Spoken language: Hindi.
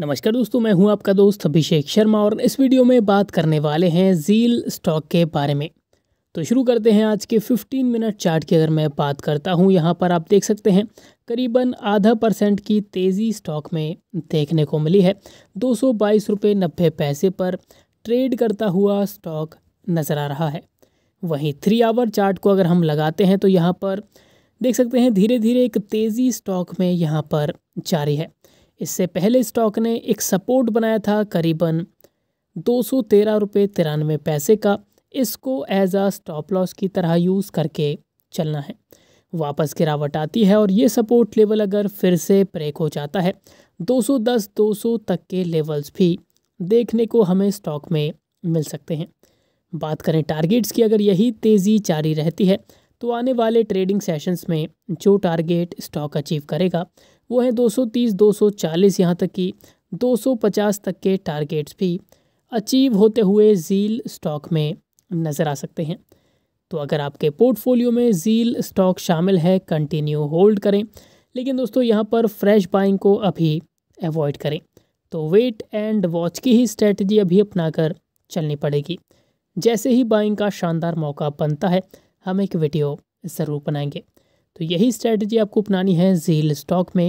नमस्कार दोस्तों मैं हूं आपका दोस्त अभिषेक शर्मा और इस वीडियो में बात करने वाले हैं जील स्टॉक के बारे में तो शुरू करते हैं आज के 15 मिनट चार्ट की अगर मैं बात करता हूं यहां पर आप देख सकते हैं करीबन आधा परसेंट की तेज़ी स्टॉक में देखने को मिली है दो सौ पैसे पर ट्रेड करता हुआ स्टॉक नज़र आ रहा है वहीं थ्री आवर चार्ट को अगर हम लगाते हैं तो यहाँ पर देख सकते हैं धीरे धीरे एक तेज़ी स्टॉक में यहाँ पर जारी है इससे पहले स्टॉक ने एक सपोर्ट बनाया था करीबन दो सौ तेरह रुपये तिरानवे पैसे का इसको एज आ स्टॉप लॉस की तरह यूज़ करके चलना है वापस गिरावट आती है और ये सपोर्ट लेवल अगर फिर से ब्रेक हो जाता है 210 200 तक के लेवल्स भी देखने को हमें स्टॉक में मिल सकते हैं बात करें टारगेट्स की अगर यही तेज़ी जारी रहती है तो आने वाले ट्रेडिंग सेशंस में जो टारगेट स्टॉक अचीव करेगा वो है 230 240 यहाँ तक कि 250 तक के टारगेट्स भी अचीव होते हुए जील स्टॉक में नज़र आ सकते हैं तो अगर आपके पोर्टफोलियो में जील स्टॉक शामिल है कंटिन्यू होल्ड करें लेकिन दोस्तों यहाँ पर फ्रेश बाइंग को अभी अवॉइड करें तो वेट एंड वॉच की ही स्ट्रेटजी अभी अपनाकर चलनी पड़ेगी जैसे ही बाइंग का शानदार मौका बनता है हम एक वीडियो ज़रूर बनाएंगे तो यही स्ट्रैटेजी आपको अपनानी है जील स्टॉक में